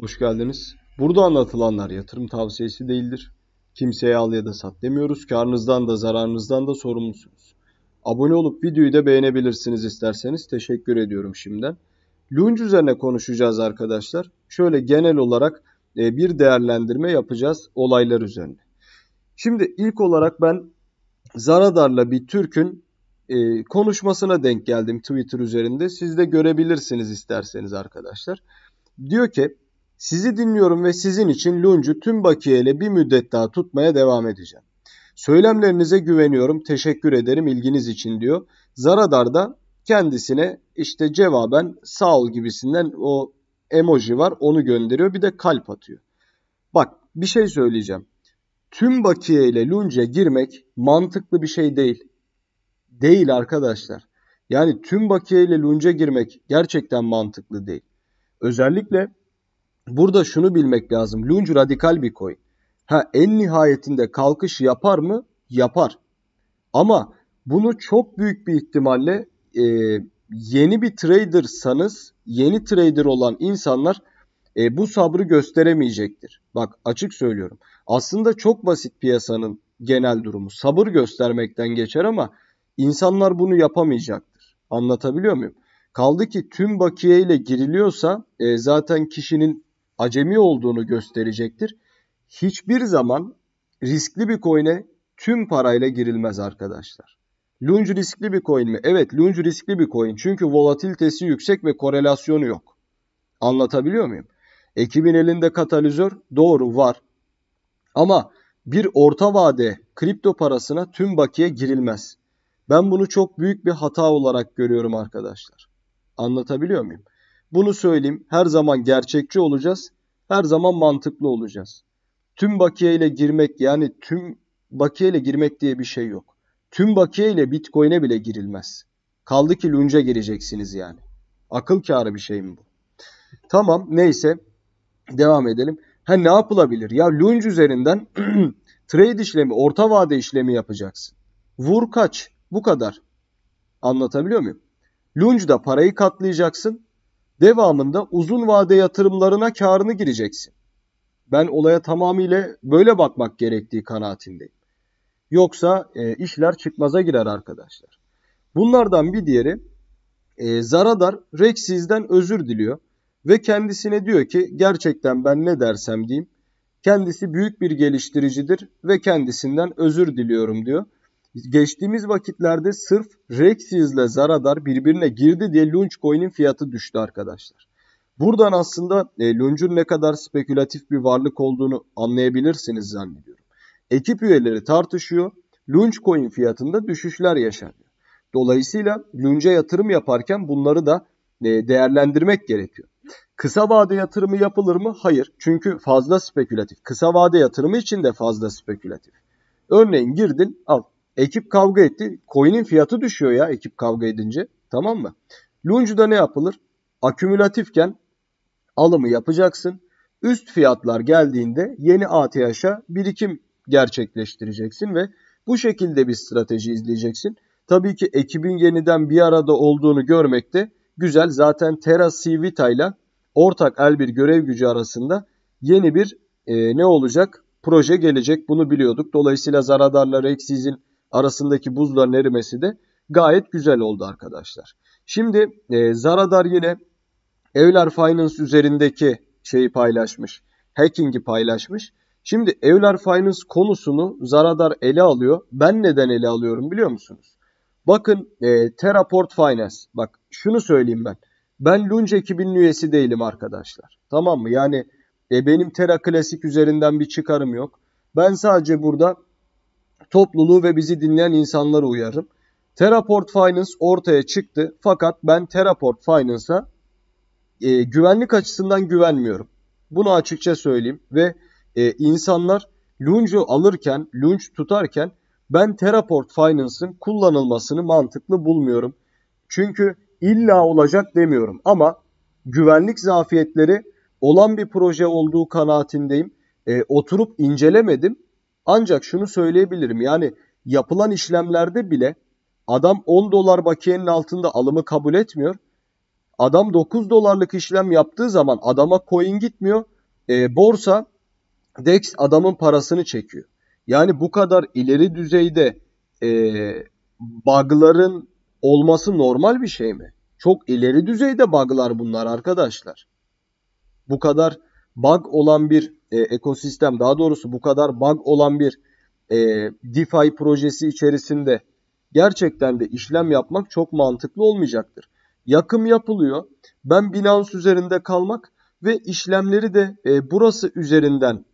Hoş geldiniz. Burada anlatılanlar yatırım tavsiyesi değildir. Kimseye al ya da sat demiyoruz. Karnınızdan da zararınızdan da sorumlusunuz. Abone olup videoyu da beğenebilirsiniz isterseniz. Teşekkür ediyorum şimdiden. Lunch üzerine konuşacağız arkadaşlar. Şöyle genel olarak e, bir değerlendirme yapacağız olaylar üzerine. Şimdi ilk olarak ben Zaradar'la bir Türk'ün e, konuşmasına denk geldim Twitter üzerinde. Siz de görebilirsiniz isterseniz arkadaşlar. Diyor ki sizi dinliyorum ve sizin için Luncu tüm bakiye ile bir müddet daha tutmaya devam edeceğim. Söylemlerinize güveniyorum, teşekkür ederim ilginiz için diyor. Zaradar da kendisine işte cevaben sağ ol gibisinden o emoji var onu gönderiyor bir de kalp atıyor. Bak bir şey söyleyeceğim. Tüm bakiye ile Lunca girmek mantıklı bir şey değil. Değil arkadaşlar. Yani tüm bakiye ile Lunca girmek gerçekten mantıklı değil. Özellikle Burada şunu bilmek lazım. Lunge radikal bir coin. Ha en nihayetinde kalkış yapar mı? Yapar. Ama bunu çok büyük bir ihtimalle e, yeni bir tradersanız yeni trader olan insanlar e, bu sabrı gösteremeyecektir. Bak açık söylüyorum. Aslında çok basit piyasanın genel durumu. Sabır göstermekten geçer ama insanlar bunu yapamayacaktır. Anlatabiliyor muyum? Kaldı ki tüm bakiye ile giriliyorsa e, zaten kişinin acemi olduğunu gösterecektir. Hiçbir zaman riskli bir coin'e tüm parayla girilmez arkadaşlar. Lunge riskli bir coin mi? Evet Lunge riskli bir coin. Çünkü volatilitesi yüksek ve korelasyonu yok. Anlatabiliyor muyum? Ekibin elinde katalizör doğru var. Ama bir orta vade kripto parasına tüm bakiye girilmez. Ben bunu çok büyük bir hata olarak görüyorum arkadaşlar. Anlatabiliyor muyum? Bunu söyleyeyim. Her zaman gerçekçi olacağız. Her zaman mantıklı olacağız. Tüm bakiye ile girmek yani tüm bakiye ile girmek diye bir şey yok. Tüm bakiye ile Bitcoin'e bile girilmez. Kaldı ki lunca gireceksiniz yani. Akıl kârı bir şey mi bu? Tamam neyse devam edelim. Ha ne yapılabilir? Ya lunge üzerinden trade işlemi, orta vade işlemi yapacaksın. Vur kaç. Bu kadar. Anlatabiliyor muyum? Lunge'da parayı katlayacaksın. Devamında uzun vade yatırımlarına karını gireceksin. Ben olaya tamamıyla böyle bakmak gerektiği kanaatindeyim. Yoksa e, işler çıkmaza girer arkadaşlar. Bunlardan bir diğeri e, Zaradar Rexiz'den özür diliyor ve kendisine diyor ki gerçekten ben ne dersem diyeyim. Kendisi büyük bir geliştiricidir ve kendisinden özür diliyorum diyor. Geçtiğimiz vakitlerde sırf Rexius ile Zaradar birbirine girdi diye Launchcoin'in fiyatı düştü arkadaşlar. Buradan aslında e, Lunch'un ne kadar spekülatif bir varlık olduğunu anlayabilirsiniz zannediyorum. Ekip üyeleri tartışıyor. Launchcoin fiyatında düşüşler yaşanıyor. Dolayısıyla Lunch'e yatırım yaparken bunları da e, değerlendirmek gerekiyor. Kısa vade yatırımı yapılır mı? Hayır. Çünkü fazla spekülatif. Kısa vade yatırımı için de fazla spekülatif. Örneğin girdin al Ekip kavga etti. Coin'in fiyatı düşüyor ya ekip kavga edince. Tamam mı? Lunge'da ne yapılır? Akümülatifken alımı yapacaksın. Üst fiyatlar geldiğinde yeni ATH'a birikim gerçekleştireceksin ve bu şekilde bir strateji izleyeceksin. Tabii ki ekibin yeniden bir arada olduğunu görmek de güzel. Zaten Terra Civita ile ortak el bir görev gücü arasında yeni bir e, ne olacak? Proje gelecek. Bunu biliyorduk. Dolayısıyla Zaradar'la Rexiz'in arasındaki buzların erimesi de gayet güzel oldu arkadaşlar. Şimdi e, Zaradar yine Euler Finance üzerindeki şeyi paylaşmış. Hacking'i paylaşmış. Şimdi Euler Finance konusunu Zaradar ele alıyor. Ben neden ele alıyorum biliyor musunuz? Bakın e, Teraport Finance. Bak şunu söyleyeyim ben. Ben Lunge ekibinin üyesi değilim arkadaşlar. Tamam mı? Yani e, benim Terra Klasik üzerinden bir çıkarım yok. Ben sadece burada topluluğu ve bizi dinleyen insanları uyarım. Teraport Finance ortaya çıktı fakat ben Teraport Finance'a e, güvenlik açısından güvenmiyorum. Bunu açıkça söyleyeyim ve e, insanlar Lunch'u alırken, Lunch tutarken ben Teraport Finance'ın kullanılmasını mantıklı bulmuyorum. Çünkü illa olacak demiyorum ama güvenlik zafiyetleri olan bir proje olduğu kanaatindeyim. E, oturup incelemedim ancak şunu söyleyebilirim yani yapılan işlemlerde bile adam 10 dolar bakiyenin altında alımı kabul etmiyor. Adam 9 dolarlık işlem yaptığı zaman adama coin gitmiyor. E, borsa DEX adamın parasını çekiyor. Yani bu kadar ileri düzeyde e, bugların olması normal bir şey mi? Çok ileri düzeyde buglar bunlar arkadaşlar. Bu kadar bug olan bir e, ekosistem daha doğrusu bu kadar bug olan bir e, DeFi projesi içerisinde gerçekten de işlem yapmak çok mantıklı olmayacaktır. Yakım yapılıyor. Ben Binance üzerinde kalmak ve işlemleri de e, burası üzerinden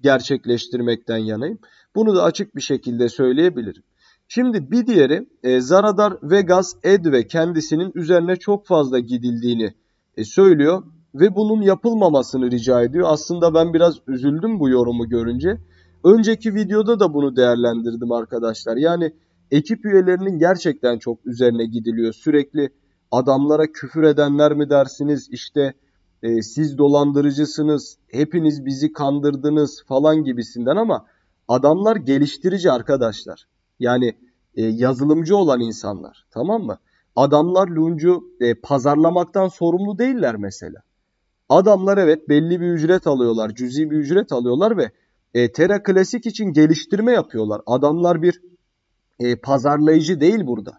gerçekleştirmekten yanayım. Bunu da açık bir şekilde söyleyebilirim. Şimdi bir diğeri e, Zaradar Vegas Ed ve kendisinin üzerine çok fazla gidildiğini e, söylüyor ve bunun yapılmamasını rica ediyor. Aslında ben biraz üzüldüm bu yorumu görünce. Önceki videoda da bunu değerlendirdim arkadaşlar. Yani ekip üyelerinin gerçekten çok üzerine gidiliyor. Sürekli adamlara küfür edenler mi dersiniz? İşte e, siz dolandırıcısınız, hepiniz bizi kandırdınız falan gibisinden ama adamlar geliştirici arkadaşlar. Yani e, yazılımcı olan insanlar tamam mı? Adamlar luncu e, pazarlamaktan sorumlu değiller mesela. Adamlar evet belli bir ücret alıyorlar, cüzi bir ücret alıyorlar ve e, Terra Classic için geliştirme yapıyorlar. Adamlar bir e, pazarlayıcı değil burada.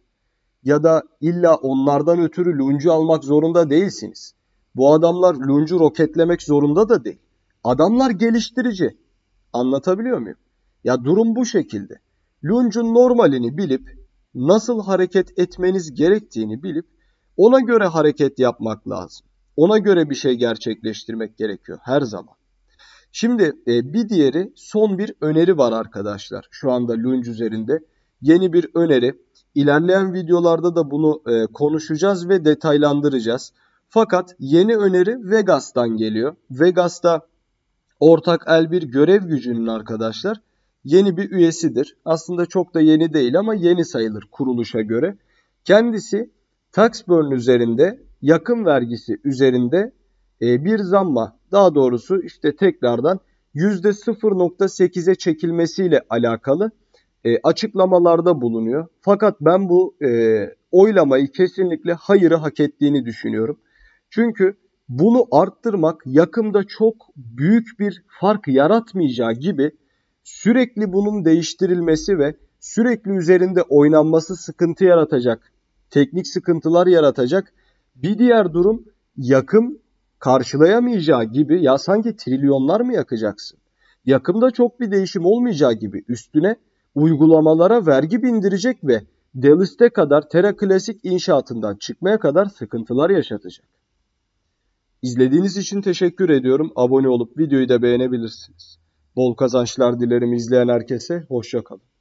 Ya da illa onlardan ötürü luncu almak zorunda değilsiniz. Bu adamlar luncu roketlemek zorunda da değil. Adamlar geliştirici. Anlatabiliyor muyum? Ya durum bu şekilde. Lunge'un normalini bilip nasıl hareket etmeniz gerektiğini bilip ona göre hareket yapmak lazım. Ona göre bir şey gerçekleştirmek gerekiyor her zaman. Şimdi e, bir diğeri son bir öneri var arkadaşlar. Şu anda Lunge üzerinde yeni bir öneri. İlerleyen videolarda da bunu e, konuşacağız ve detaylandıracağız. Fakat yeni öneri Vegas'tan geliyor. Vegas'ta ortak el bir görev gücünün arkadaşlar yeni bir üyesidir. Aslında çok da yeni değil ama yeni sayılır kuruluşa göre. Kendisi Taxburn üzerinde yakım vergisi üzerinde e, bir zamma daha doğrusu işte tekrardan %0.8'e çekilmesiyle alakalı e, açıklamalarda bulunuyor. Fakat ben bu e, oylamayı kesinlikle hayırı hak ettiğini düşünüyorum. Çünkü bunu arttırmak yakımda çok büyük bir fark yaratmayacağı gibi sürekli bunun değiştirilmesi ve sürekli üzerinde oynanması sıkıntı yaratacak, teknik sıkıntılar yaratacak bir diğer durum yakım karşılayamayacağı gibi ya sanki trilyonlar mı yakacaksın? Yakımda çok bir değişim olmayacağı gibi üstüne uygulamalara vergi bindirecek ve Delis'te kadar Tera Klasik inşaatından çıkmaya kadar sıkıntılar yaşatacak. İzlediğiniz için teşekkür ediyorum. Abone olup videoyu da beğenebilirsiniz. Bol kazançlar dilerim izleyen herkese. Hoşçakalın.